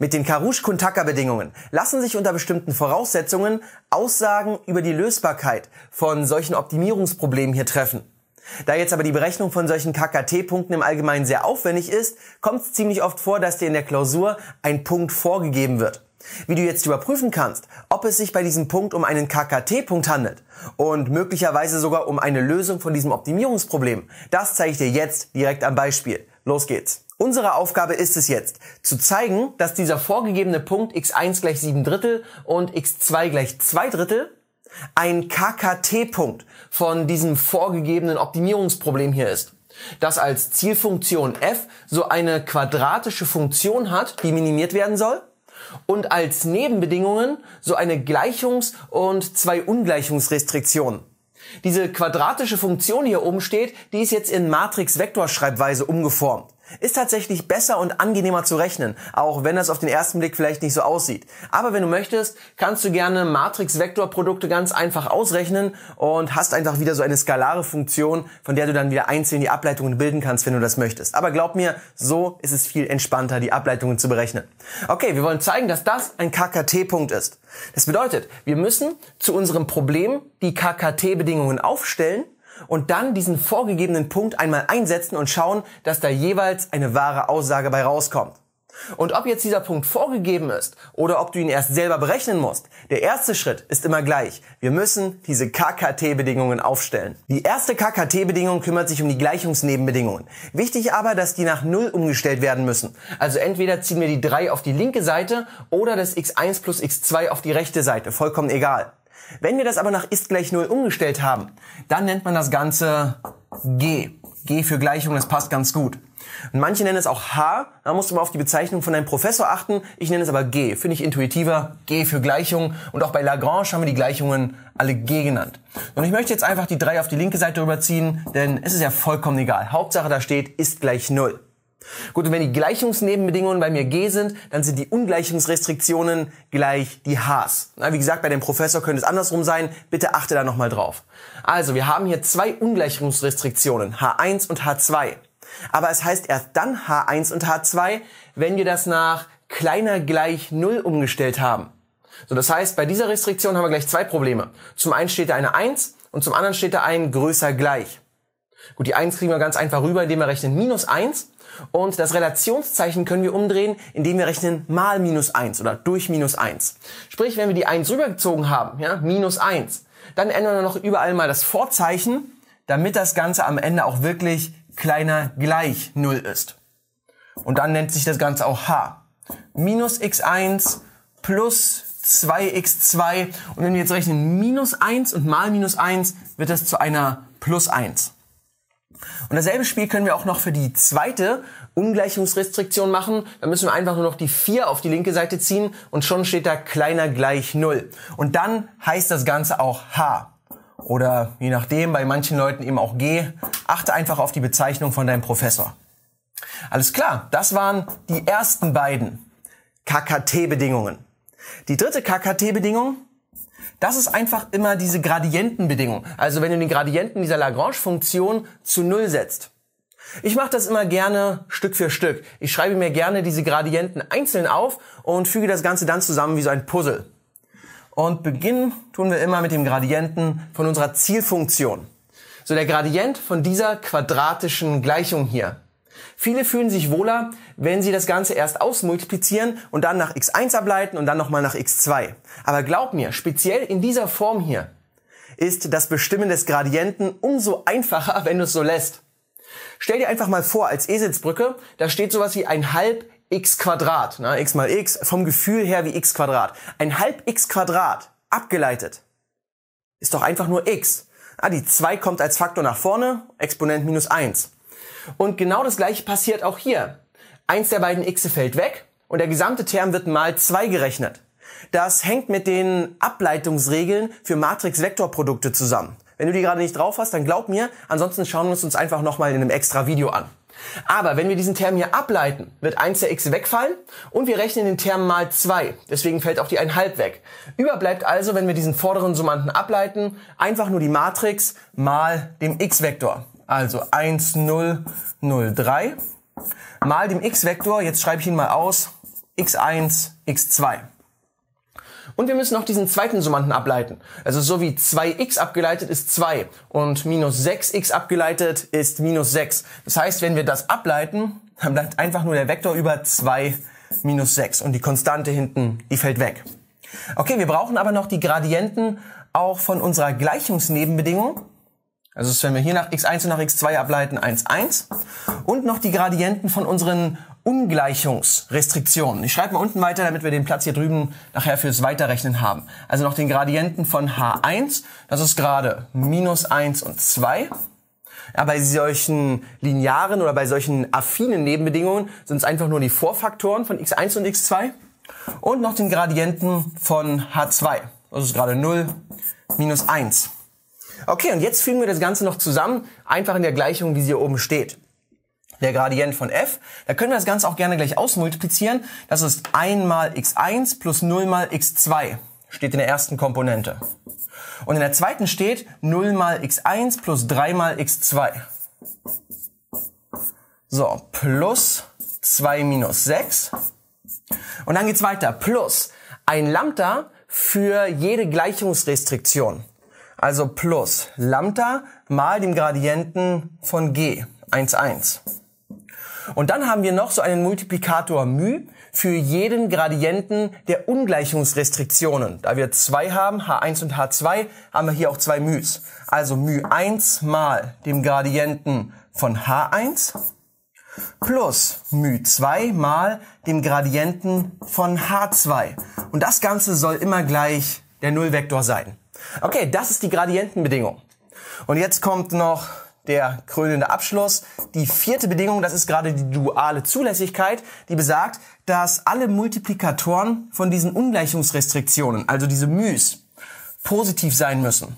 Mit den karush kuntaka bedingungen lassen sich unter bestimmten Voraussetzungen Aussagen über die Lösbarkeit von solchen Optimierungsproblemen hier treffen. Da jetzt aber die Berechnung von solchen KKT-Punkten im Allgemeinen sehr aufwendig ist, kommt es ziemlich oft vor, dass dir in der Klausur ein Punkt vorgegeben wird. Wie du jetzt überprüfen kannst, ob es sich bei diesem Punkt um einen KKT-Punkt handelt und möglicherweise sogar um eine Lösung von diesem Optimierungsproblem, das zeige ich dir jetzt direkt am Beispiel. Los geht's! Unsere Aufgabe ist es jetzt, zu zeigen, dass dieser vorgegebene Punkt x1 gleich 7 Drittel und x2 gleich 2 Drittel ein KKT-Punkt von diesem vorgegebenen Optimierungsproblem hier ist. Das als Zielfunktion f so eine quadratische Funktion hat, die minimiert werden soll und als Nebenbedingungen so eine Gleichungs- und zwei Ungleichungsrestriktionen. Diese quadratische Funktion hier oben steht, die ist jetzt in Matrix-Vektorschreibweise umgeformt ist tatsächlich besser und angenehmer zu rechnen, auch wenn das auf den ersten Blick vielleicht nicht so aussieht. Aber wenn du möchtest, kannst du gerne Matrix-Vektorprodukte ganz einfach ausrechnen und hast einfach wieder so eine skalare Funktion, von der du dann wieder einzeln die Ableitungen bilden kannst, wenn du das möchtest. Aber glaub mir, so ist es viel entspannter, die Ableitungen zu berechnen. Okay, wir wollen zeigen, dass das ein KKT-Punkt ist. Das bedeutet, wir müssen zu unserem Problem die KKT-Bedingungen aufstellen und dann diesen vorgegebenen Punkt einmal einsetzen und schauen, dass da jeweils eine wahre Aussage bei rauskommt. Und ob jetzt dieser Punkt vorgegeben ist oder ob du ihn erst selber berechnen musst, der erste Schritt ist immer gleich. Wir müssen diese KKT-Bedingungen aufstellen. Die erste KKT-Bedingung kümmert sich um die Gleichungsnebenbedingungen. Wichtig aber, dass die nach 0 umgestellt werden müssen. Also entweder ziehen wir die 3 auf die linke Seite oder das x1 plus x2 auf die rechte Seite, vollkommen egal. Wenn wir das aber nach ist gleich 0 umgestellt haben, dann nennt man das Ganze G. G für Gleichung, das passt ganz gut. Und manche nennen es auch H, da musst du mal auf die Bezeichnung von deinem Professor achten. Ich nenne es aber G, finde ich intuitiver. G für Gleichung. Und auch bei Lagrange haben wir die Gleichungen alle G genannt. Und ich möchte jetzt einfach die drei auf die linke Seite rüberziehen, denn es ist ja vollkommen egal. Hauptsache da steht ist gleich 0. Gut, und wenn die Gleichungsnebenbedingungen bei mir G sind, dann sind die Ungleichungsrestriktionen gleich die Hs. Na, wie gesagt, bei dem Professor könnte es andersrum sein. Bitte achte da nochmal drauf. Also, wir haben hier zwei Ungleichungsrestriktionen, H1 und H2. Aber es heißt erst dann H1 und H2, wenn wir das nach kleiner gleich 0 umgestellt haben. So, das heißt, bei dieser Restriktion haben wir gleich zwei Probleme. Zum einen steht da eine 1 und zum anderen steht da ein größer gleich. Gut, die 1 kriegen wir ganz einfach rüber, indem wir rechnen minus 1. Und das Relationszeichen können wir umdrehen, indem wir rechnen mal minus 1 oder durch minus 1. Sprich, wenn wir die 1 rübergezogen haben, ja, minus 1, dann ändern wir noch überall mal das Vorzeichen, damit das Ganze am Ende auch wirklich kleiner gleich 0 ist. Und dann nennt sich das Ganze auch h. Minus x1 plus 2x2. Und wenn wir jetzt rechnen minus 1 und mal minus 1, wird das zu einer plus 1. Und dasselbe Spiel können wir auch noch für die zweite Ungleichungsrestriktion machen. Da müssen wir einfach nur noch die 4 auf die linke Seite ziehen und schon steht da kleiner gleich 0. Und dann heißt das Ganze auch H. Oder je nachdem, bei manchen Leuten eben auch G. Achte einfach auf die Bezeichnung von deinem Professor. Alles klar, das waren die ersten beiden KKT-Bedingungen. Die dritte KKT-Bedingung das ist einfach immer diese Gradientenbedingung. Also wenn du den Gradienten dieser Lagrange-Funktion zu Null setzt. Ich mache das immer gerne Stück für Stück. Ich schreibe mir gerne diese Gradienten einzeln auf und füge das Ganze dann zusammen wie so ein Puzzle. Und beginnen tun wir immer mit dem Gradienten von unserer Zielfunktion. So der Gradient von dieser quadratischen Gleichung hier. Viele fühlen sich wohler, wenn sie das Ganze erst ausmultiplizieren und dann nach x1 ableiten und dann nochmal nach x2. Aber glaub mir, speziell in dieser Form hier ist das Bestimmen des Gradienten umso einfacher, wenn du es so lässt. Stell dir einfach mal vor, als Eselsbrücke, da steht sowas wie ein halb x Quadrat, ne, x mal x, vom Gefühl her wie x Quadrat. Ein halb x Quadrat, abgeleitet, ist doch einfach nur x. Ah, die 2 kommt als Faktor nach vorne, Exponent minus 1. Und genau das gleiche passiert auch hier. Eins der beiden x fällt weg und der gesamte Term wird mal zwei gerechnet. Das hängt mit den Ableitungsregeln für Matrix-Vektorprodukte zusammen. Wenn du die gerade nicht drauf hast, dann glaub mir, ansonsten schauen wir uns uns einfach nochmal in einem extra Video an. Aber wenn wir diesen Term hier ableiten, wird 1 der x wegfallen und wir rechnen den Term mal 2. Deswegen fällt auch die 1,5 weg. Überbleibt also, wenn wir diesen vorderen Summanden ableiten, einfach nur die Matrix mal dem x-Vektor. Also 1, 0, 0, 3 mal dem x-Vektor, jetzt schreibe ich ihn mal aus, x1, x2. Und wir müssen noch diesen zweiten Summanden ableiten. Also so wie 2x abgeleitet ist 2 und minus 6x abgeleitet ist minus 6. Das heißt, wenn wir das ableiten, dann bleibt einfach nur der Vektor über 2 minus 6 und die Konstante hinten, die fällt weg. Okay, wir brauchen aber noch die Gradienten auch von unserer Gleichungsnebenbedingung also das werden wir hier nach x1 und nach x2 ableiten, 1, 1. Und noch die Gradienten von unseren Ungleichungsrestriktionen. Ich schreibe mal unten weiter, damit wir den Platz hier drüben nachher fürs Weiterrechnen haben. Also noch den Gradienten von h1, das ist gerade minus 1 und 2. Ja, bei solchen linearen oder bei solchen affinen Nebenbedingungen sind es einfach nur die Vorfaktoren von x1 und x2 und noch den Gradienten von h2. Das ist gerade 0, minus 1. Okay, und jetzt fügen wir das Ganze noch zusammen, einfach in der Gleichung, wie sie hier oben steht. Der Gradient von f, da können wir das Ganze auch gerne gleich ausmultiplizieren. Das ist 1 mal x1 plus 0 mal x2, steht in der ersten Komponente. Und in der zweiten steht 0 mal x1 plus 3 mal x2. So, plus 2 minus 6. Und dann geht's weiter. Plus ein Lambda für jede Gleichungsrestriktion. Also plus Lambda mal dem Gradienten von G, 1, 1. Und dann haben wir noch so einen Multiplikator μ für jeden Gradienten der Ungleichungsrestriktionen. Da wir zwei haben, h1 und h2, haben wir hier auch zwei μs. Also μ1 mal dem Gradienten von h1 plus μ2 mal dem Gradienten von h2. Und das Ganze soll immer gleich der Nullvektor sein. Okay, das ist die Gradientenbedingung. Und jetzt kommt noch der krönende Abschluss. Die vierte Bedingung, das ist gerade die duale Zulässigkeit, die besagt, dass alle Multiplikatoren von diesen Ungleichungsrestriktionen, also diese μs, positiv sein müssen.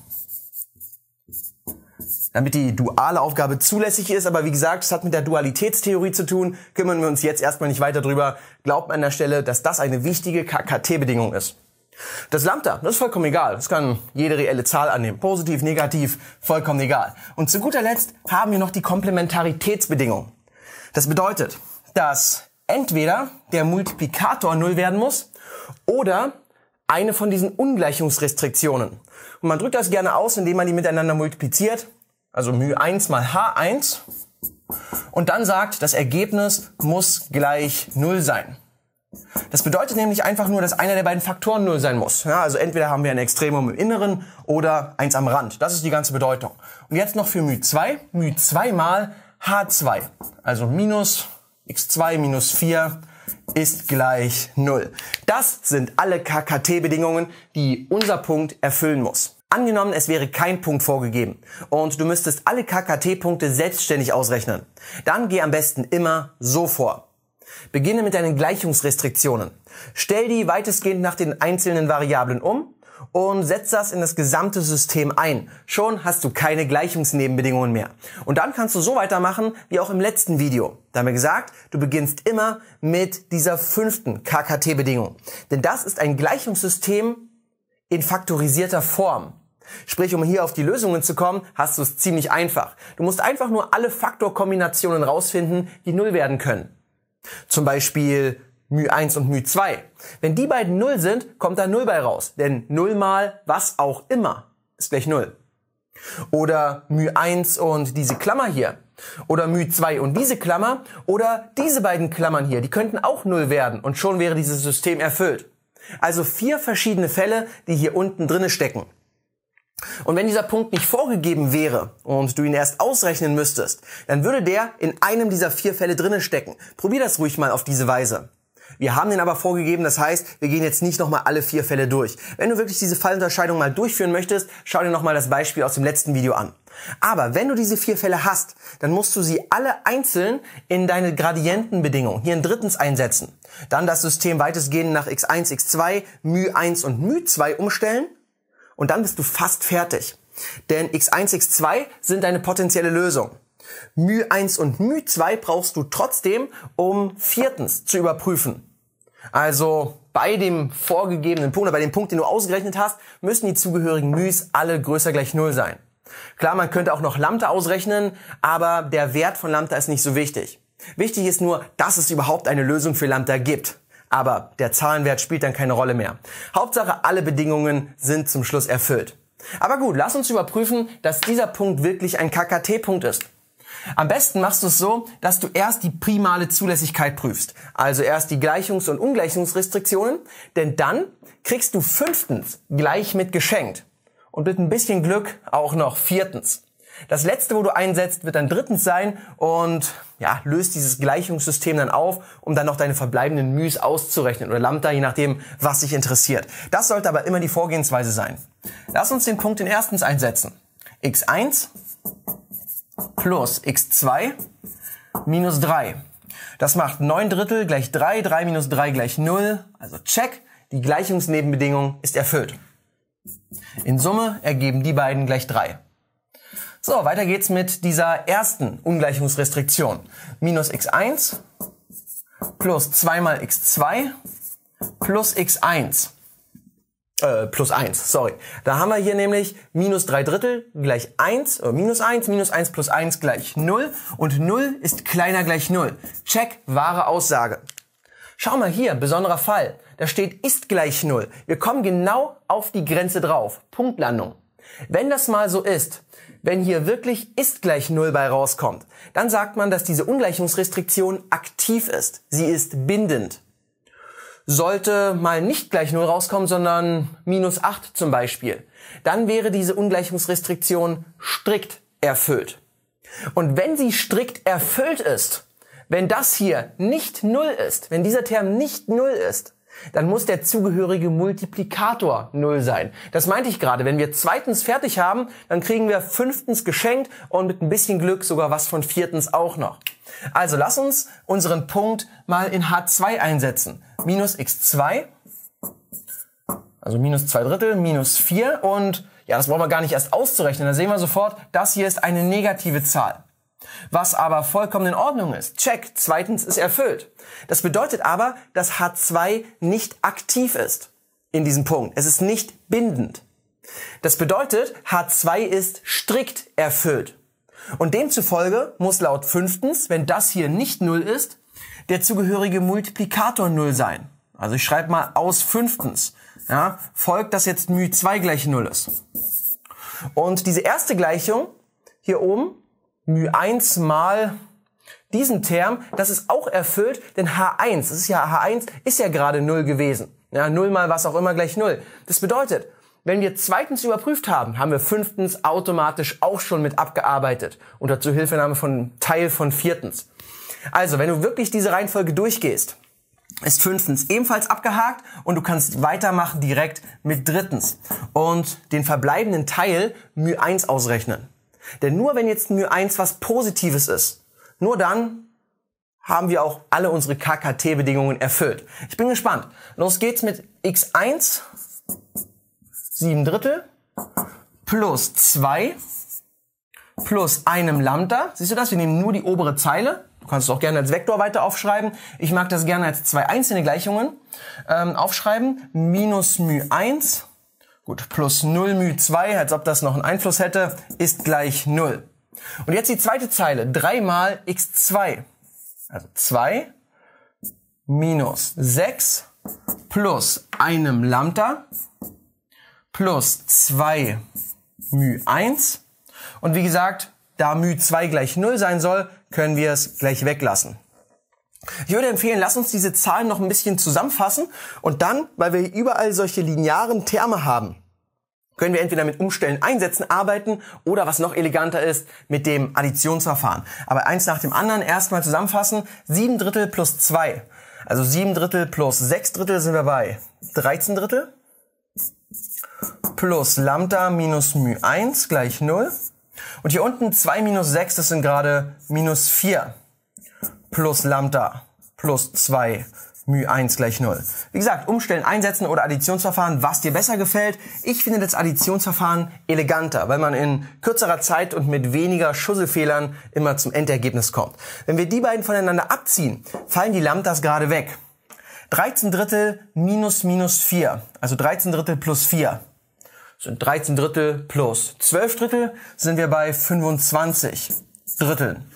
Damit die duale Aufgabe zulässig ist, aber wie gesagt, es hat mit der Dualitätstheorie zu tun, kümmern wir uns jetzt erstmal nicht weiter drüber. Glaubt an der Stelle, dass das eine wichtige KKT-Bedingung ist. Das Lambda, das ist vollkommen egal. Das kann jede reelle Zahl annehmen. Positiv, negativ, vollkommen egal. Und zu guter Letzt haben wir noch die Komplementaritätsbedingung. Das bedeutet, dass entweder der Multiplikator 0 werden muss oder eine von diesen Ungleichungsrestriktionen. Und man drückt das gerne aus, indem man die miteinander multipliziert. Also μ1 mal h1 und dann sagt, das Ergebnis muss gleich 0 sein. Das bedeutet nämlich einfach nur, dass einer der beiden Faktoren null sein muss. Ja, also entweder haben wir ein Extremum im Inneren oder eins am Rand. Das ist die ganze Bedeutung. Und jetzt noch für μ2. μ2 mal h2. Also minus x2 minus 4 ist gleich 0. Das sind alle KKT-Bedingungen, die unser Punkt erfüllen muss. Angenommen, es wäre kein Punkt vorgegeben und du müsstest alle KKT-Punkte selbstständig ausrechnen. Dann geh am besten immer so vor. Beginne mit deinen Gleichungsrestriktionen. Stell die weitestgehend nach den einzelnen Variablen um und setz das in das gesamte System ein. Schon hast du keine Gleichungsnebenbedingungen mehr. Und dann kannst du so weitermachen wie auch im letzten Video. Da haben wir gesagt, du beginnst immer mit dieser fünften KKT-Bedingung. Denn das ist ein Gleichungssystem in faktorisierter Form. Sprich, um hier auf die Lösungen zu kommen, hast du es ziemlich einfach. Du musst einfach nur alle Faktorkombinationen rausfinden, die null werden können. Zum Beispiel μ1 und μ2. Wenn die beiden 0 sind, kommt da 0 bei raus. Denn 0 mal was auch immer ist gleich 0. Oder μ1 und diese Klammer hier. Oder μ2 und diese Klammer. Oder diese beiden Klammern hier. Die könnten auch 0 werden. Und schon wäre dieses System erfüllt. Also vier verschiedene Fälle, die hier unten drinne stecken. Und wenn dieser Punkt nicht vorgegeben wäre und du ihn erst ausrechnen müsstest, dann würde der in einem dieser vier Fälle drinnen stecken. Probier das ruhig mal auf diese Weise. Wir haben den aber vorgegeben, das heißt, wir gehen jetzt nicht nochmal alle vier Fälle durch. Wenn du wirklich diese Fallunterscheidung mal durchführen möchtest, schau dir nochmal das Beispiel aus dem letzten Video an. Aber wenn du diese vier Fälle hast, dann musst du sie alle einzeln in deine Gradientenbedingungen, hier in drittens einsetzen. Dann das System weitestgehend nach x1, x2, μ1 und μ2 umstellen und dann bist du fast fertig. Denn x1, x2 sind deine potenzielle Lösung. μ1 und μ2 brauchst du trotzdem, um viertens zu überprüfen. Also bei dem vorgegebenen Punkt oder bei dem Punkt, den du ausgerechnet hast, müssen die zugehörigen μs alle größer gleich 0 sein. Klar, man könnte auch noch Lambda ausrechnen, aber der Wert von Lambda ist nicht so wichtig. Wichtig ist nur, dass es überhaupt eine Lösung für Lambda gibt. Aber der Zahlenwert spielt dann keine Rolle mehr. Hauptsache, alle Bedingungen sind zum Schluss erfüllt. Aber gut, lass uns überprüfen, dass dieser Punkt wirklich ein KKT-Punkt ist. Am besten machst du es so, dass du erst die primale Zulässigkeit prüfst, also erst die Gleichungs- und Ungleichungsrestriktionen, denn dann kriegst du fünftens gleich mit geschenkt und mit ein bisschen Glück auch noch viertens. Das letzte, wo du einsetzt, wird dann drittens sein und ja, löst dieses Gleichungssystem dann auf, um dann noch deine verbleibenden Müs auszurechnen oder Lambda, je nachdem, was dich interessiert. Das sollte aber immer die Vorgehensweise sein. Lass uns den Punkt in erstens einsetzen. x1 plus x2 minus 3. Das macht 9 Drittel gleich 3, 3 minus 3 gleich 0. Also check, die Gleichungsnebenbedingung ist erfüllt. In Summe ergeben die beiden gleich 3. So, weiter geht's mit dieser ersten Ungleichungsrestriktion. Minus x1 plus 2 mal x2 plus x1. Äh, plus 1, sorry. Da haben wir hier nämlich minus 3 Drittel gleich 1, äh, minus 1, minus 1 plus 1 gleich 0 und 0 ist kleiner gleich 0. Check, wahre Aussage. Schau mal hier, besonderer Fall. Da steht ist gleich 0. Wir kommen genau auf die Grenze drauf. Punktlandung. Wenn das mal so ist, wenn hier wirklich ist gleich Null bei rauskommt, dann sagt man, dass diese Ungleichungsrestriktion aktiv ist. Sie ist bindend. Sollte mal nicht gleich Null rauskommen, sondern minus 8 zum Beispiel, dann wäre diese Ungleichungsrestriktion strikt erfüllt. Und wenn sie strikt erfüllt ist, wenn das hier nicht Null ist, wenn dieser Term nicht Null ist, dann muss der zugehörige Multiplikator null sein. Das meinte ich gerade. Wenn wir zweitens fertig haben, dann kriegen wir fünftens geschenkt und mit ein bisschen Glück sogar was von viertens auch noch. Also lass uns unseren Punkt mal in H2 einsetzen. Minus x2, also minus zwei Drittel, minus vier und ja, das brauchen wir gar nicht erst auszurechnen. Da sehen wir sofort, das hier ist eine negative Zahl. Was aber vollkommen in Ordnung ist. Check. Zweitens ist erfüllt. Das bedeutet aber, dass H2 nicht aktiv ist in diesem Punkt. Es ist nicht bindend. Das bedeutet, H2 ist strikt erfüllt. Und demzufolge muss laut fünftens, wenn das hier nicht null ist, der zugehörige Multiplikator null sein. Also ich schreibe mal aus fünftens. Ja, folgt, dass jetzt μ2 gleich null ist. Und diese erste Gleichung hier oben μ1 mal diesen Term, das ist auch erfüllt, denn h1, das ist ja h1, ist ja gerade 0 gewesen. Ja, 0 mal was auch immer gleich 0. Das bedeutet, wenn wir zweitens überprüft haben, haben wir fünftens automatisch auch schon mit abgearbeitet unter Zuhilfenahme von Teil von viertens. Also, wenn du wirklich diese Reihenfolge durchgehst, ist fünftens ebenfalls abgehakt und du kannst weitermachen direkt mit drittens und den verbleibenden Teil μ1 ausrechnen. Denn nur wenn jetzt μ1 was Positives ist, nur dann haben wir auch alle unsere KKT-Bedingungen erfüllt. Ich bin gespannt. Los geht's mit x1, 7 Drittel, plus 2, plus einem Lambda. Siehst du das? Wir nehmen nur die obere Zeile. Du kannst es auch gerne als Vektor weiter aufschreiben. Ich mag das gerne als zwei einzelne Gleichungen ähm, aufschreiben. Minus μ1 Gut, plus 0 μ2, als ob das noch einen Einfluss hätte, ist gleich 0. Und jetzt die zweite Zeile, 3 mal x2. Also 2 minus 6 plus einem Lambda plus 2 μ1. Und wie gesagt, da μ2 gleich 0 sein soll, können wir es gleich weglassen. Ich würde empfehlen, lass uns diese Zahlen noch ein bisschen zusammenfassen und dann, weil wir überall solche linearen Terme haben, können wir entweder mit Umstellen einsetzen, arbeiten oder was noch eleganter ist, mit dem Additionsverfahren. Aber eins nach dem anderen erstmal zusammenfassen. Sieben Drittel plus zwei. Also sieben Drittel plus sechs Drittel sind wir bei 13 Drittel plus Lambda minus μ1 gleich 0. Und hier unten zwei minus sechs, das sind gerade minus vier plus Lambda plus 2 μ1 gleich 0. Wie gesagt, umstellen, einsetzen oder Additionsverfahren, was dir besser gefällt. Ich finde das Additionsverfahren eleganter, weil man in kürzerer Zeit und mit weniger Schusselfehlern immer zum Endergebnis kommt. Wenn wir die beiden voneinander abziehen, fallen die Lambdas gerade weg. 13 Drittel minus minus 4, also 13 Drittel plus 4 sind 13 Drittel plus 12 Drittel, sind wir bei 25 Dritteln.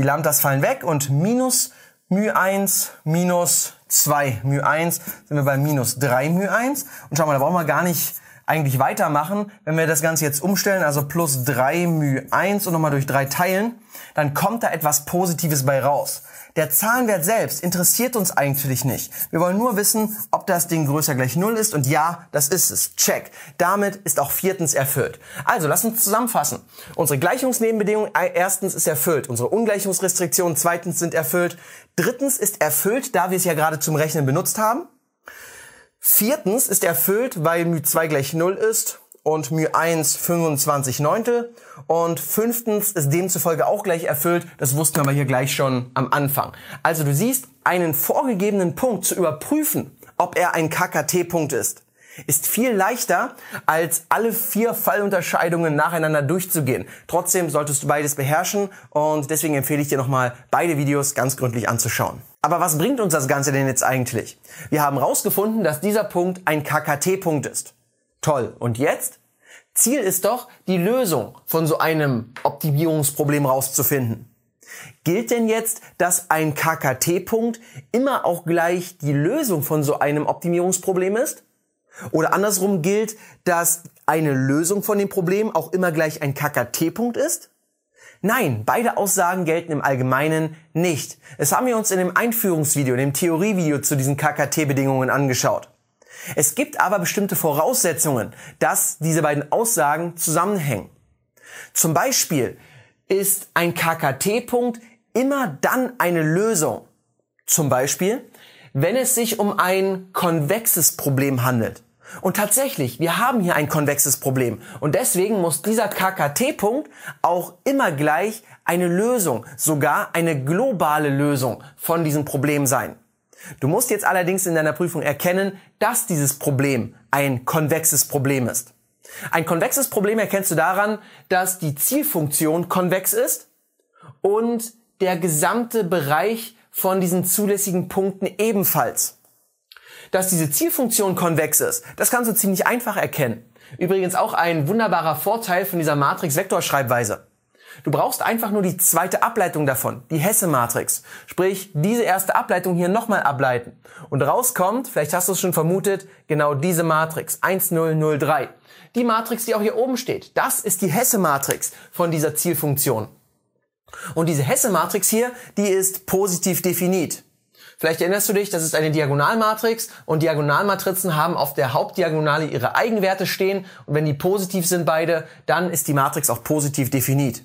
Die Lambdas fallen weg und minus μ1 minus 2 μ1 sind wir bei minus 3 μ1. Und schau mal, da brauchen wir gar nicht eigentlich weitermachen. Wenn wir das Ganze jetzt umstellen, also plus 3 μ1 und nochmal durch 3 teilen, dann kommt da etwas Positives bei raus. Der Zahlenwert selbst interessiert uns eigentlich nicht. Wir wollen nur wissen, ob das Ding größer gleich null ist und ja, das ist es. Check. Damit ist auch viertens erfüllt. Also, lass uns zusammenfassen. Unsere Gleichungsnebenbedingung erstens ist erfüllt, unsere Ungleichungsrestriktionen zweitens sind erfüllt, drittens ist erfüllt, da wir es ja gerade zum Rechnen benutzt haben. Viertens ist erfüllt, weil μ2 gleich null ist und μ1 25 Neuntel. Und fünftens ist demzufolge auch gleich erfüllt. Das wussten wir aber hier gleich schon am Anfang. Also du siehst, einen vorgegebenen Punkt zu überprüfen, ob er ein KKT-Punkt ist, ist viel leichter, als alle vier Fallunterscheidungen nacheinander durchzugehen. Trotzdem solltest du beides beherrschen und deswegen empfehle ich dir nochmal, beide Videos ganz gründlich anzuschauen. Aber was bringt uns das Ganze denn jetzt eigentlich? Wir haben herausgefunden, dass dieser Punkt ein KKT-Punkt ist. Toll. Und jetzt? Ziel ist doch, die Lösung von so einem Optimierungsproblem rauszufinden. Gilt denn jetzt, dass ein KKT-Punkt immer auch gleich die Lösung von so einem Optimierungsproblem ist? Oder andersrum gilt, dass eine Lösung von dem Problem auch immer gleich ein KKT-Punkt ist? Nein, beide Aussagen gelten im Allgemeinen nicht. Es haben wir uns in dem Einführungsvideo, in dem Theorievideo zu diesen KKT-Bedingungen angeschaut. Es gibt aber bestimmte Voraussetzungen, dass diese beiden Aussagen zusammenhängen. Zum Beispiel ist ein KKT-Punkt immer dann eine Lösung. Zum Beispiel, wenn es sich um ein konvexes Problem handelt. Und tatsächlich, wir haben hier ein konvexes Problem. Und deswegen muss dieser KKT-Punkt auch immer gleich eine Lösung, sogar eine globale Lösung von diesem Problem sein. Du musst jetzt allerdings in deiner Prüfung erkennen, dass dieses Problem ein konvexes Problem ist. Ein konvexes Problem erkennst du daran, dass die Zielfunktion konvex ist und der gesamte Bereich von diesen zulässigen Punkten ebenfalls. Dass diese Zielfunktion konvex ist, das kannst du ziemlich einfach erkennen. Übrigens auch ein wunderbarer Vorteil von dieser Matrix-Vektorschreibweise. Du brauchst einfach nur die zweite Ableitung davon, die Hesse-Matrix. Sprich, diese erste Ableitung hier nochmal ableiten. Und rauskommt, vielleicht hast du es schon vermutet, genau diese Matrix, 1003. Die Matrix, die auch hier oben steht, das ist die Hesse-Matrix von dieser Zielfunktion. Und diese Hesse-Matrix hier, die ist positiv definiert. Vielleicht erinnerst du dich, das ist eine Diagonalmatrix und Diagonalmatrizen haben auf der Hauptdiagonale ihre Eigenwerte stehen und wenn die positiv sind beide, dann ist die Matrix auch positiv definiert.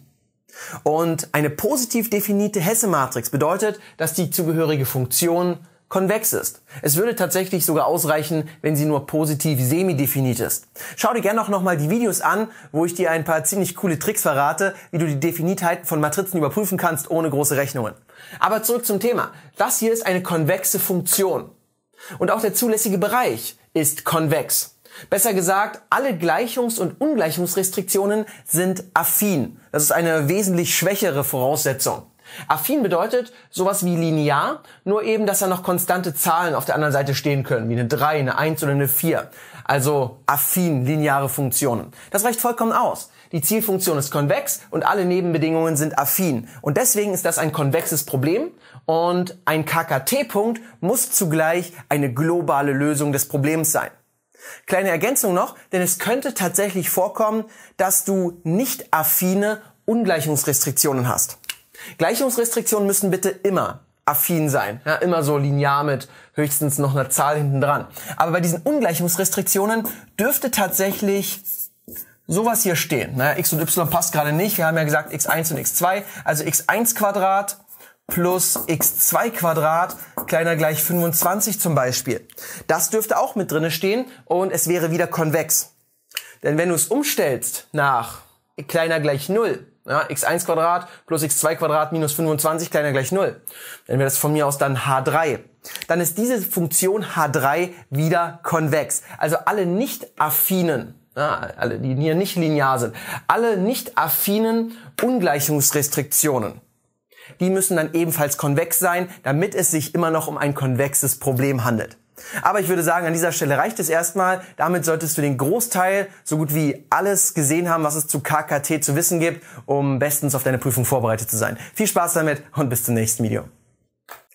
Und eine positiv definierte Hesse-Matrix bedeutet, dass die zugehörige Funktion konvex ist. Es würde tatsächlich sogar ausreichen, wenn sie nur positiv semidefinit ist. Schau dir gerne auch nochmal die Videos an, wo ich dir ein paar ziemlich coole Tricks verrate, wie du die Definiertheiten von Matrizen überprüfen kannst, ohne große Rechnungen. Aber zurück zum Thema. Das hier ist eine konvexe Funktion. Und auch der zulässige Bereich ist konvex. Besser gesagt, alle Gleichungs- und Ungleichungsrestriktionen sind affin. Das ist eine wesentlich schwächere Voraussetzung. Affin bedeutet sowas wie linear, nur eben, dass da noch konstante Zahlen auf der anderen Seite stehen können, wie eine 3, eine 1 oder eine 4. Also affin, lineare Funktionen. Das reicht vollkommen aus. Die Zielfunktion ist konvex und alle Nebenbedingungen sind affin. Und deswegen ist das ein konvexes Problem und ein KKT-Punkt muss zugleich eine globale Lösung des Problems sein. Kleine Ergänzung noch, denn es könnte tatsächlich vorkommen, dass du nicht affine Ungleichungsrestriktionen hast. Gleichungsrestriktionen müssen bitte immer affin sein, ja, immer so linear mit höchstens noch einer Zahl hinten dran. Aber bei diesen Ungleichungsrestriktionen dürfte tatsächlich sowas hier stehen. Naja, x und y passt gerade nicht. Wir haben ja gesagt x1 und x2. Also x1 Quadrat plus x2 Quadrat kleiner gleich 25 zum Beispiel. Das dürfte auch mit drinne stehen und es wäre wieder konvex. Denn wenn du es umstellst nach kleiner gleich 0, ja, x1 Quadrat plus x2 Quadrat minus 25 kleiner gleich 0, dann wäre das von mir aus dann h3. Dann ist diese Funktion h3 wieder konvex. Also alle nicht affinen ja, alle, die hier nicht linear sind, alle nicht affinen Ungleichungsrestriktionen die müssen dann ebenfalls konvex sein, damit es sich immer noch um ein konvexes Problem handelt. Aber ich würde sagen, an dieser Stelle reicht es erstmal. Damit solltest du den Großteil so gut wie alles gesehen haben, was es zu KKT zu wissen gibt, um bestens auf deine Prüfung vorbereitet zu sein. Viel Spaß damit und bis zum nächsten Video.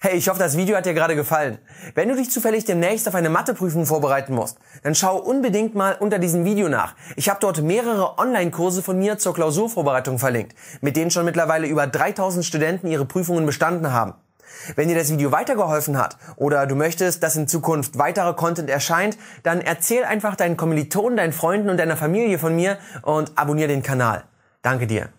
Hey, ich hoffe, das Video hat dir gerade gefallen. Wenn du dich zufällig demnächst auf eine Matheprüfung vorbereiten musst, dann schau unbedingt mal unter diesem Video nach. Ich habe dort mehrere Online-Kurse von mir zur Klausurvorbereitung verlinkt, mit denen schon mittlerweile über 3000 Studenten ihre Prüfungen bestanden haben. Wenn dir das Video weitergeholfen hat oder du möchtest, dass in Zukunft weiterer Content erscheint, dann erzähl einfach deinen Kommilitonen, deinen Freunden und deiner Familie von mir und abonniere den Kanal. Danke dir.